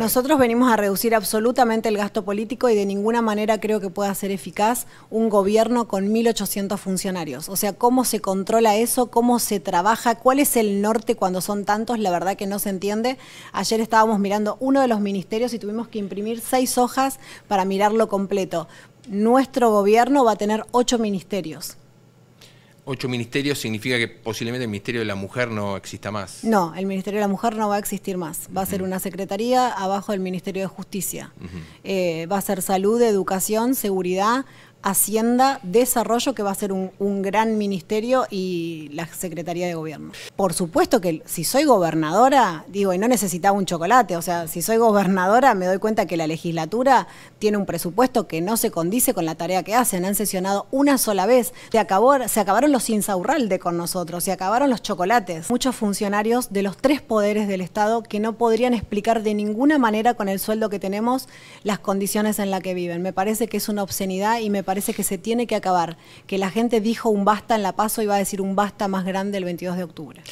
Nosotros venimos a reducir absolutamente el gasto político y de ninguna manera creo que pueda ser eficaz un gobierno con 1.800 funcionarios. O sea, ¿cómo se controla eso? ¿Cómo se trabaja? ¿Cuál es el norte cuando son tantos? La verdad que no se entiende. Ayer estábamos mirando uno de los ministerios y tuvimos que imprimir seis hojas para mirarlo completo. Nuestro gobierno va a tener ocho ministerios. Ocho ministerios significa que posiblemente el Ministerio de la Mujer no exista más. No, el Ministerio de la Mujer no va a existir más. Va a ser una secretaría abajo del Ministerio de Justicia. Eh, va a ser salud, educación, seguridad, Hacienda, Desarrollo, que va a ser un, gran ministerio, y la Secretaría de Gobierno. Por supuesto que si soy gobernadora, digo, y no necesitaba un chocolate, o sea, si soy gobernadora me doy cuenta que la legislatura tiene un presupuesto que no se condice con la tarea que hacen. Han sesionado una sola vez, se, acabó, se acabaron los insaurralde con nosotros, se acabaron los chocolates. Muchos funcionarios de los tres poderes del Estado que no podrían explicar de ninguna manera con el sueldo que tenemos las condiciones en las que viven. Me parece que es una obscenidad y me parece parece que se tiene que acabar, que la gente dijo un basta en La Paso y va a decir un basta más grande el 22 de octubre.